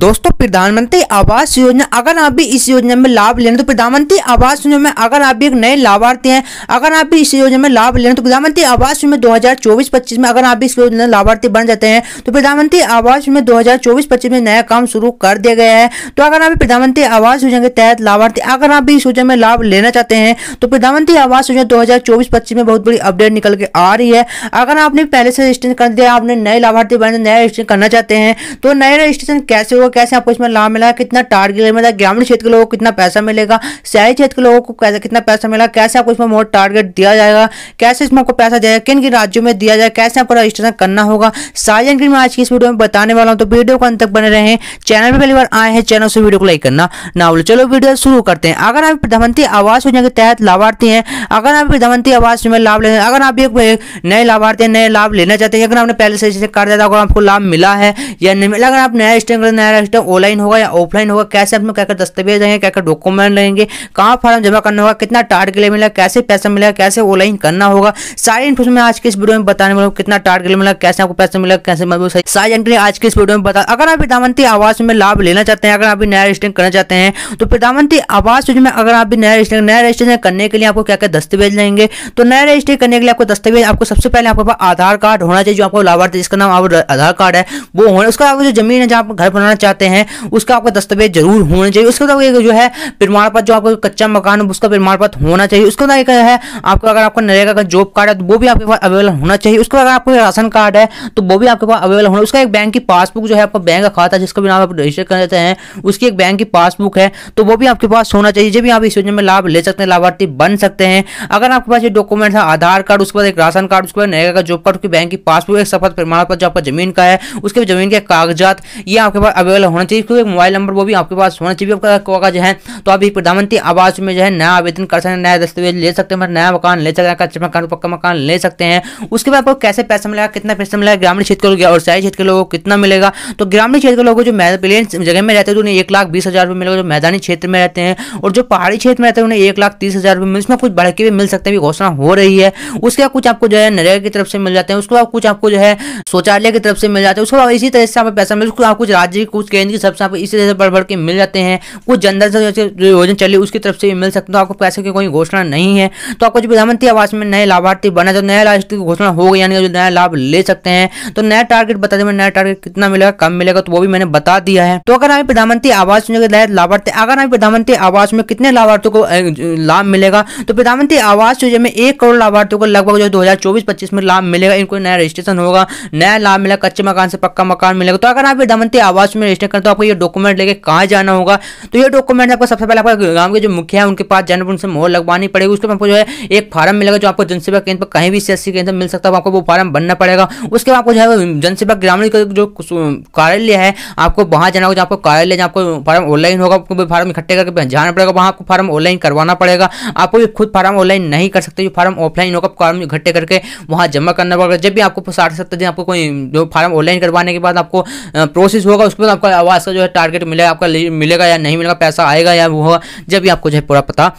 दोस्तों प्रधानमंत्री आवास योजना अगर आप भी इस योजना में लाभ लेना तो प्रधानमंत्री आवास योजना में अगर आप भी एक नए लाभार्थी हैं अगर आप भी इस योजना में लाभ लेना तो प्रधानमंत्री आवास योजना दो हजार में अगर आप भी इस योजना लाभार्थी बन जाते हैं तो प्रधानमंत्री आवास योजना दो हजार चौबीस पच्चीस में नया काम शुरू कर दिया गया है तो अगर आप प्रधानमंत्री आवास योजना के तहत लाभार्थी अगर आप भी इस योजना में लाभ लेना चाहते हैं तो प्रधानमंत्री आवास योजना दो हजार चौबीस पच्चीस में बहुत बड़ी अपडेट निकल के आ रही है अगर आपने पहले से रजिस्ट्रेशन कर दिया आपने नए लाभार्थी बने नया रजिस्ट्रेशन करना चाहते हैं तो नया रजिस्ट्रेशन कैसे लोग कैसे आपको इसमें लाभ मिला कितना टारगेट मिला ग्रामीण क्षेत्र के लोगों को कितना पैसा मिलेगा शहरी क्षेत्र के लोगों को कैसे कितना पैसा मिला कैसे आपको इसमें मोट टारगेट दिया जाएगा कैसे इसमें आपको पैसा जाएगा किन किन राज्यों में दिया जाए कैसे आपको रजिस्ट्रेशन करना होगा सारी जानकारी मैं आज की इस वीडियो में बताने वाला हूँ तो वीडियो को अंत तक बने रहे चैनल पर पहली बार आए हैं चैनल से वीडियो को लाइक करना ना बोले चलो वीडियो शुरू करते हैं अगर आप प्रधानमंत्री आवास योजना के तहत लाभार्थी हैं अगर आप प्रधानमंत्री आवास में लाभ ले अगर आप एक नए लाभार्थी नए लाभ लेना चाहते हैं अगर आपने पहले से कर दिया था अगर आपको लाभ मिला है या नहीं मिला अगर आप नया स्टेट नया क्या सिस्टम ऑनलाइन होगा या ऑफलाइन होगा कैसे अपने क्या क्या दस्तावेज रहेंगे क्या क्या डॉक्यूमेंट रहेंगे कहाँ फॉर्म जमा करना होगा कितना टार्ट के लिए मिला कैसे पैसा मिलेगा कैसे ऑनलाइन करना होगा सारी इन्फॉर्मेशन मैं आज के इस वीडियो में बताने वाला हूँ कितना टार्ट के लिए मिला कैसे आपको पैसा मिला कैसे मतलब सारी जानकारी आज के इस वीडियो में बता अगर आप प्रधानमंत्री आवास में लाभ लेना चाहते हैं अगर आप नया रजिस्ट्रेशन करना चाहते हैं तो प्रधानमंत्री आवास योजना में अगर आप भी नया रजिस्ट्रेशन नया रजिस्ट्रेशन करने के लिए आपको क्या क्या दस्तावेज लेंगे तो नया रजिस्ट्रेशन करने के लिए आपको दस्तावेज आपको सबसे पहले आपके पास आधार कार्ड होना चाहिए जो आपको लाभार्थी जिसका नाम आधार कार्ड है वो होना उसका जो जमीन है जहाँ घर बनाना करना चाहते हैं उसका आपका दस्तावेज जरूर होना चाहिए उसके बाद जो है प्रमाण पत्र जो आपका कच्चा मकान उसका प्रमाण पत्र होना चाहिए उसके बाद है आपको अगर आपका नरेगा का जॉब कार्ड है तो वो भी आपके पास अवेलेबल होना चाहिए उसके बाद अगर आपका राशन कार्ड है तो वो भी आपके पास अवेलेबल होना उसका एक बैंक की पासबुक जो है आपका बैंक का खाता जिसका भी नाम आप रजिस्टर कर देते हैं उसकी एक बैंक की पासबुक है तो वो भी आपके पास होना चाहिए जब भी आप इस योजना में लाभ ले सकते हैं लाभार्थी बन सकते हैं अगर आपके पास ये डॉक्यूमेंट है आधार कार्ड उसके बाद एक राशन कार्ड उसके बाद नरेगा का जॉब कार्ड उसकी बैंक की पासबुक एक शपथ प्रमाण पत्र जो आपका जमीन का है उसके जमीन के कागजात ये आपके पास अवेलेबल होना चाहिए क्योंकि मोबाइल नंबर वो भी आपके पास होना चाहिए आपका जो है तो आप प्रधानमंत्री आवास में जो है नया आवेदन कर सकते हैं नया दस्तावेज ले सकते हैं नया मकान ले सकते हैं कच्चे मकान पक्का मकान ले सकते हैं उसके बाद आपको कैसे पैसा मिलेगा कितना पैसा मिलेगा ग्रामीण क्षेत्र के लोग और शहरी क्षेत्र के लोगों को कितना मिलेगा तो ग्रामीण क्षेत्र के लोगों जो मैदान जगह में रहते हैं तो उन्हें एक लाख बीस हज़ार रुपये मिलेगा जो मैदानी क्षेत्र में रहते हैं और जो पहाड़ी क्षेत्र में रहते हैं उन्हें एक लाख तीस हज़ार रुपये उसमें कुछ बढ़के भी मिल सकते हैं घोषणा हो रही है उसके बाद कुछ आपको जो है नरेगा की तरफ से मिल जाते हैं उसके बाद कुछ आपको जो है शौचालय की तरफ से मिल जाते हैं उसके बाद इसी तरह से आप पैसा मिल उसको कुछ राज्य को कुछ गेंद की सबसे आपको इसी तरह से बढ़ बढ़ के मिल जाते हैं कुछ जनरल से जो योजना चली उसकी तरफ से भी मिल सकते हो तो आपको पैसे की कोई घोषणा नहीं है तो आपको जो प्रधानमंत्री आवास में नए लाभार्थी बना जो तो नया लाभार्थी की घोषणा हो गई यानी जो नया लाभ ले सकते हैं तो नया टारगेट बता दें नया टारगेट कितना मिलेगा कम मिलेगा तो वो भी मैंने बता दिया है तो अगर हमें प्रधानमंत्री आवास योजना के तहत लाभार्थी अगर हमें प्रधानमंत्री आवास में कितने लाभार्थियों को लाभ मिलेगा तो प्रधानमंत्री आवास योजना में एक करोड़ लाभार्थियों को लगभग जो दो हजार में लाभ मिलेगा इनको नया रजिस्ट्रेशन होगा नया लाभ मिलेगा कच्चे मकान से पक्का मकान मिलेगा तो अगर आप प्रधानमंत्री आवास में रजिस्टर करते तो आपको ये डॉक्यूमेंट लेके कहाँ जाना होगा तो ये डॉक्यूमेंट आपको सबसे पहले आपका गाँव के जो मुखिया है उनके पास जाना उनसे मोहर लगवानी पड़ेगी उसके बाद जो है एक फार्म मिलेगा जो आपको जनसेवा केंद्र पर कहीं भी सी केंद्र मिल सकता है आपको वो फार्म भरना पड़ेगा उसके बाद आपको जो है जनसेवा ग्रामीण का जो कार्यालय है आपको वहाँ जाना होगा जो आपको कार्यालय जहाँ आपको फार्म ऑनलाइन होगा आपको फार्म इकट्ठे करके जाना पड़ेगा वहाँ आपको फार्म ऑनलाइन करवाना पड़ेगा आपको भी खुद फार्म ऑनलाइन नहीं कर सकते जो फार्म ऑफलाइन होगा फार्म इकट्ठे करके वहाँ जमा करना पड़ेगा जब भी आपको साठ सत्तर दिन आपको कोई जो फार्म ऑनलाइन करवाने के बाद आपको प्रोसेस होगा उसके बाद आपका आवाज़ का जो है टारगेट मिलेगा आपका मिलेगा या नहीं मिलेगा पैसा आएगा या वो जब भी आपको जो है पूरा पता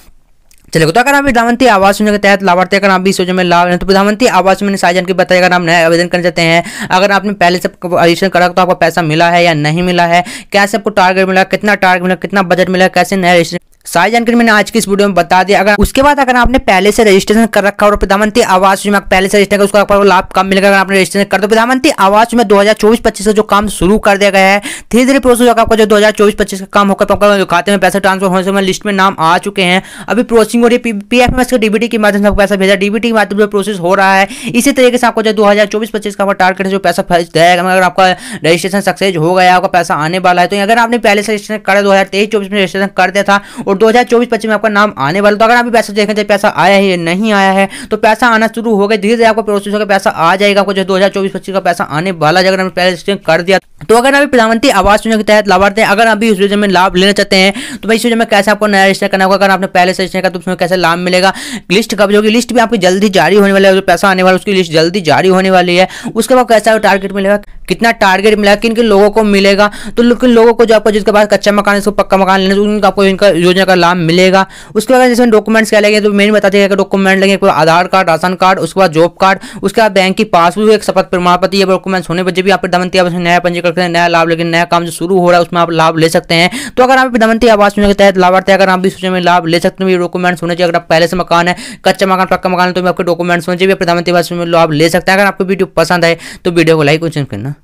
चलेगा तो अगर आप प्रधानमंत्री आवास योजना के तहत लाभार्थी अगर आप भी इस योजना में लाभ तो प्रधानमंत्री आवास में साजन की बताइए अगर आप नया आवेदन करना चाहते हैं अगर आपने पहले से रजिस्ट्रेशन करा तो आपको पैसा मिला है या नहीं मिला है कैसे आपको टारगेट मिला कितना टारगेट मिला कितना बजट मिला कैसे नया रजिस्ट्रेशन सारी जानकारी मैंने आज की इस वीडियो में बता दिया अगर उसके बाद अगर आपने पहले से रजिस्ट्रेशन कर रखा और प्रधानमंत्री आवास योजना पहले से रजिस्टर उसका आपको लाभ कम मिलेगा अगर आपने रजिस्ट्रेशन कर दो तो प्रधानमंत्री आवास में दो हजार चौबीस पच्चीस का जो काम शुरू कर दिया गया है धीरे धीरे प्रोसेस होगा आपका जो दो हजार चौबीस पच्चीस का काम होकर तो आपका खाते में पैसा ट्रांसफर होने से लिस्ट में नाम आ चुके हैं अभी प्रोसेसिंग हो रही है P F M S DBT के माध्यम से आपको पैसा भेजा डीबीटी के माध्यम से प्रोसेस हो रहा है इसी तरीके से आपको जो दो हजार चौबीस पच्चीस का आपका टारगेट है जो पैसा फंस जाएगा अगर आपका रजिस्ट्रेशन सक्सेस हो गया आपका पैसा आने वाला है तो अगर आपने पहले से रजिस्ट्रेशन कर दो हजार तेईस चौबीस में रजिस्ट्रेशन कर दिया था और दो हज़ार में आपका नाम आने वाला तो अगर आप पैसा देखें पैसा आया है नहीं आया है तो पैसा आना शुरू हो गया धीरे धीरे आपका प्रोसेस होगा पैसा आ जाएगा आपको जो दो हज़ार का पैसा आने वाला अगर हमने पहले कर दिया तो अगर अभी प्रधानमंत्री आवास योजना के तहत लाभार्थी अगर अभी इस योजना में लाभ लेना चाहते हैं तो भाई इस योजना में कैसे आपको नया रजिस्टर करना होगा अगर आपने पहले से रजिस्टर किया तो उसमें कैसे लाभ मिलेगा लिस्ट कब होगी लिस्ट भी आपकी जल्दी जारी होने वाली है जो पैसा आने वाला उसकी लिस्ट जल्दी जारी होने वाली है उसके बाद कैसा टारगेट मिलेगा कितना टारगेट मिला किन किन लोगों को मिलेगा तो किन लोगों को जो आपको जिसके पास कच्चा मकान है उसको पक्का मकान लेना तो उनका आपको इनका योजना का लाभ मिलेगा उसके बाद जिसमें डॉक्यूमेंट्स क्या लगे तो मेन बता दिया डॉक्यूमेंट लगेंगे आधार कार्ड राशन कार्ड उसके बाद जॉब कार्ड उसके बाद बैंक की पासबुक एक शपथ प्रमाण पत्र ये डॉक्यूमेंट्स होने पर जब भी आप प्रधानमंत्री आवास में नया पंजीकरण करते हैं नया लाभ लेकिन नया काम जो शुरू हो रहा है उसमें आप लाभ ले सकते हैं तो अगर आप प्रधानमंत्री आवास योजना के तहत लाभार्थी अगर आप भी सूचना में लाभ ले सकते हैं तो ये डॉक्यूमेंट्स होने चाहिए अगर आप पहले से मकान है कच्चा मकान पक्का मकान तो आपके डॉक्यूमेंट्स होने चाहिए प्रधानमंत्री आवास में लाभ ले सकते हैं अगर आपको वीडियो पसंद है तो वीडियो को लाइक और करना